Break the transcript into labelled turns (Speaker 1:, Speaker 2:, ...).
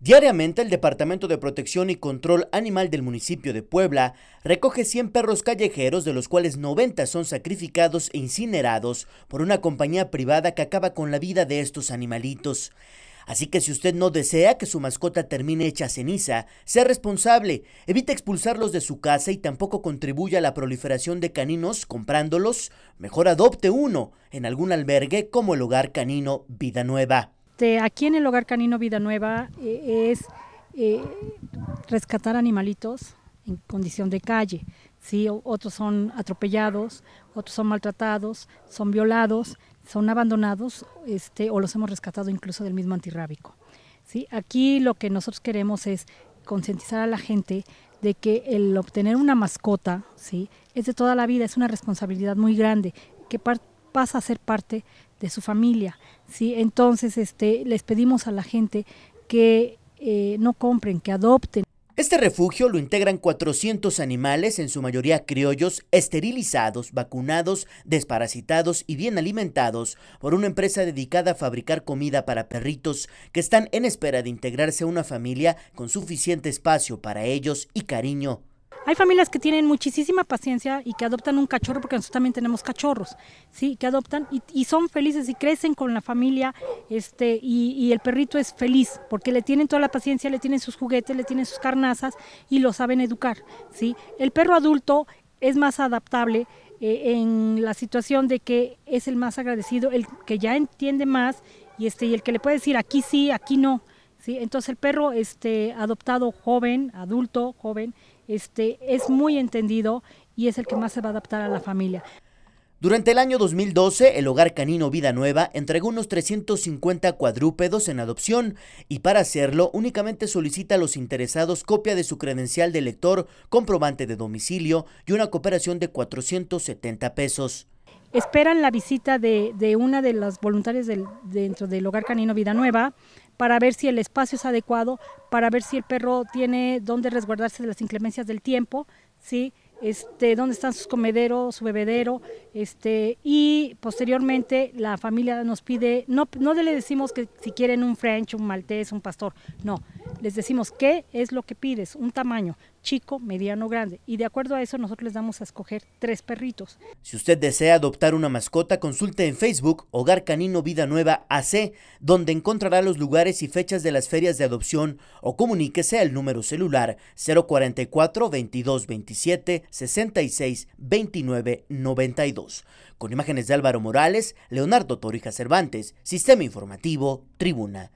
Speaker 1: Diariamente el Departamento de Protección y Control Animal del municipio de Puebla recoge 100 perros callejeros de los cuales 90 son sacrificados e incinerados por una compañía privada que acaba con la vida de estos animalitos. Así que si usted no desea que su mascota termine hecha ceniza, sea responsable, evite expulsarlos de su casa y tampoco contribuya a la proliferación de caninos comprándolos, mejor adopte uno en algún albergue como el Hogar Canino Vida Nueva.
Speaker 2: Este, aquí en el Hogar Canino Vida Nueva eh, es eh, rescatar animalitos en condición de calle. ¿sí? Otros son atropellados, otros son maltratados, son violados, son abandonados este, o los hemos rescatado incluso del mismo antirrábico. ¿sí? Aquí lo que nosotros queremos es concientizar a la gente de que el obtener una mascota ¿sí? es de toda la vida, es una responsabilidad muy grande, que pasa a ser parte de su familia. Entonces este, les pedimos a la gente que eh, no compren, que adopten.
Speaker 1: Este refugio lo integran 400 animales, en su mayoría criollos, esterilizados, vacunados, desparasitados y bien alimentados por una empresa dedicada a fabricar comida para perritos que están en espera de integrarse a una familia con suficiente espacio para ellos y cariño.
Speaker 2: Hay familias que tienen muchísima paciencia y que adoptan un cachorro, porque nosotros también tenemos cachorros, ¿sí? Que adoptan y, son felices y crecen con la familia este, y, el perrito es feliz, porque le tienen toda la paciencia, le tienen sus juguetes, le tienen sus carnazas y lo saben educar, ¿sí? El perro adulto es más adaptable eh, en la situación de que es el más agradecido, el que ya entiende más y, este, y el que le puede decir aquí sí, aquí no. ¿sí? Entonces el perro este, adoptado joven, adulto, joven, este, es muy entendido y es el que más se va a adaptar a la familia.
Speaker 1: Durante el año 2012, el Hogar Canino Vida Nueva entregó unos 350 cuadrúpedos en adopción y para hacerlo únicamente solicita a los interesados copia de su credencial de lector, comprobante de domicilio y una cooperación de 470 pesos.
Speaker 2: Esperan la visita de, una de las voluntarias dentro del Hogar Canino Vida Nueva para ver si el espacio es adecuado, para ver si el perro tiene dónde resguardarse de las inclemencias del tiempo, ¿sí? Este, dónde están sus comederos, su bebedero, este, y posteriormente la familia nos pide, no, no le decimos que si quieren un French, un maltés, un pastor, no, les decimos qué es lo que pides, un tamaño chico, mediano, grande, y de acuerdo a eso nosotros les damos a escoger tres perritos.
Speaker 1: Si usted desea adoptar una mascota, consulte en Facebook Hogar Canino Vida Nueva AC, donde encontrará los lugares y fechas de las ferias de adopción o comuníquese al número celular 044 22 27 66 29 Con imágenes de Álvaro Morales, Leonardo Torija Cervantes, Sistema Informativo, Tribuna